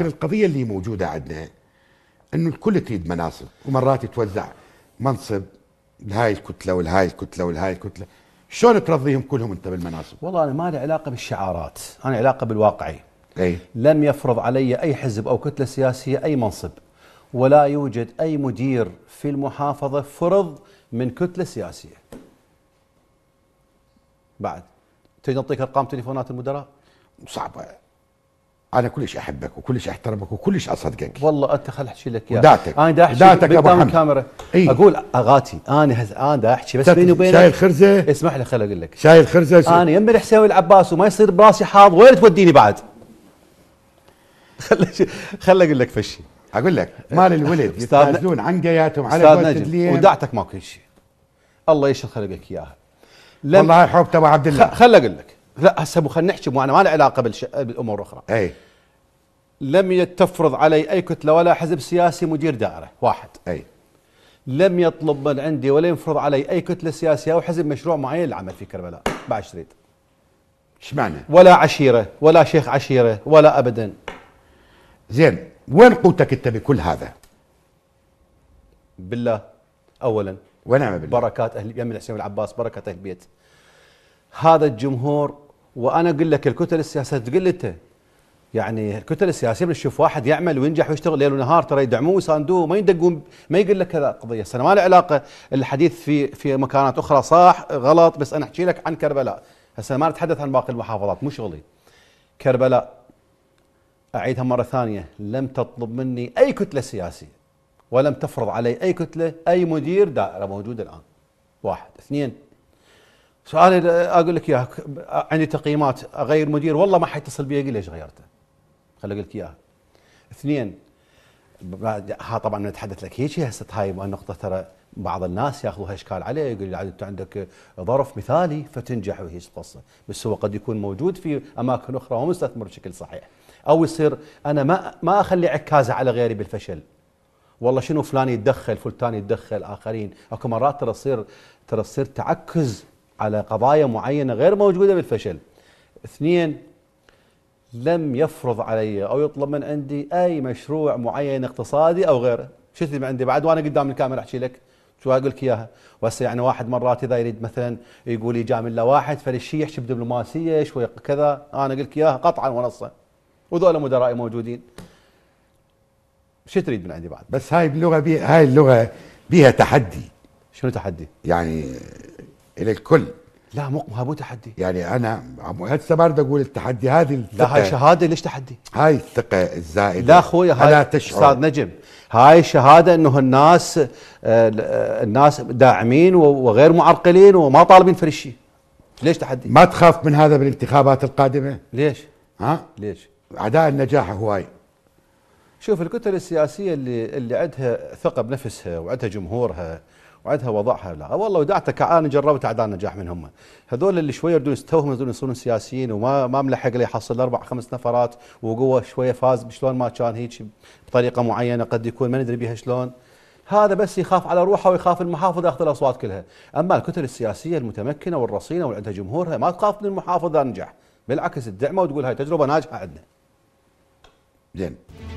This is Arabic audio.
لكن القضية اللي موجودة عندنا انه الكل تريد مناصب ومرات يتوزع منصب لهاي الكتلة ولهاي الكتلة ولهاي الكتلة شلون ترضيهم كلهم انت بالمناصب؟ والله انا ما لي علاقة بالشعارات، انا علاقة بالواقعي. اي لم يفرض علي اي حزب او كتلة سياسية اي منصب ولا يوجد اي مدير في المحافظة فرض من كتلة سياسية. بعد تريد نعطيك ارقام تليفونات المدراء؟ صعبة انا كلش احبك وكلش احترمك وكلش اصدقك والله انت خل احكي لك اياها داتك انا دا احكي داتك ابو حمد كاميرا إيه؟ اقول اغاتي انا هز... انا دا احكي بس بيني وبينك شايل خرزه اسمح لي خل اقول لك شايل خرزه انا يم الحسين العباس وما يصير براسي حاض وين توديني بعد خل خل اقول لك فشي اقول لك مال الولد يتنازلون عن قياتهم على قوه ودعتك كل شيء الله يشهد خلق لك اياها والله حب تبع عبد الله خل اقول لك لا هسه خلينا نحكي انا ما له علاقه بالامور الاخرى اي لم يتفرض علي أي كتلة ولا حزب سياسي مدير دائرة واحد أي لم يطلب من عندي ولا يفرض علي أي كتلة سياسية أو حزب مشروع معين للعمل في كربلاء بعد ايش معنى؟ ولا عشيرة ولا شيخ عشيرة ولا أبدا زين وين قوتك أنت بكل هذا؟ بالله أولا ونعم بالله بركات أهل يمن الحسين والعباس بركات أهل البيت هذا الجمهور وأنا أقول لك الكتل السياسية تقول أنت يعني الكتل السياسيه بنشوف واحد يعمل وينجح ويشتغل ليل ونهار ترى يدعموه ويساندوه ما يدقون ما يقول لك كذا قضيه انا ما له علاقه الحديث في في مكانات اخرى صح غلط بس انا احكي لك عن كربلاء هسه ما نتحدث عن باقي المحافظات مو شغلي كربلاء اعيدها مره ثانيه لم تطلب مني اي كتله سياسيه ولم تفرض علي اي كتله اي مدير دائره موجود الان واحد اثنين سؤالي اقول لك اياه عندي تقييمات اغير مدير والله ما حيتصل بي يقول ليش غيرته خلي قلت اياها اثنين بعد ها طبعا نتحدث لك هيك هسه هاي النقطه ترى بعض الناس ياخذوها اشكال عليه يقول لي انت عندك ظرف مثالي فتنجح وهيك القصه بس هو قد يكون موجود في اماكن اخرى ومستثمر بشكل صحيح او يصير انا ما ما اخلي عكازه على غيري بالفشل والله شنو فلان يتدخل فلتان يتدخل اخرين اكو مرات ترى تصير ترى تصير تعكز على قضايا معينه غير موجوده بالفشل اثنين لم يفرض علي او يطلب من عندي اي مشروع معين اقتصادي او غيره شو اللي عندي بعد وانا قدام الكاميرا احكي لك شو اقول لك اياها وهسه يعني واحد مرات اذا يريد مثلا يقول يجامل له واحد فالشيء يحكي بدبلوماسيه شوي كذا انا اقول لك اياها قطعا ونصا وذولا مدرائي موجودين شو تريد من عندي بعد بس هاي اللغه بي... هاي اللغه بيها تحدي شنو تحدي يعني الى الكل لا مو مو تحدي يعني انا هسه ما بدي اقول التحدي هذه الثقه لا هاي شهاده ليش تحدي؟ هاي الثقه الزائده لا اخوي هاي استاذ نجم هاي شهاده انه الناس آه، آه، الناس داعمين وغير معرقلين وما طالبين فري شيء ليش تحدي؟ ما تخاف من هذا بالانتخابات القادمه؟ ليش؟ ها؟ ليش؟ اعداء النجاح هواي شوف الكتل السياسيه اللي اللي عندها ثقه بنفسها وعندها جمهورها وعدها وضعها لا أه والله ودعتك انا جربت اعداء نجاح من هم هذول اللي شويه يردون يستوهم يردون يصيرون سياسيين وما ما ملحق لي يحصل اربع خمس نفرات وقوه شويه فاز بشلون ما كان هيك بطريقه معينه قد يكون ما ندري بها شلون هذا بس يخاف على روحه ويخاف المحافظ ياخذ الاصوات كلها اما الكتل السياسيه المتمكنه والرصينه واللي عندها جمهورها ما تخاف من المحافظ نجح بالعكس تدعمه وتقول هاي تجربه ناجحه عندنا زين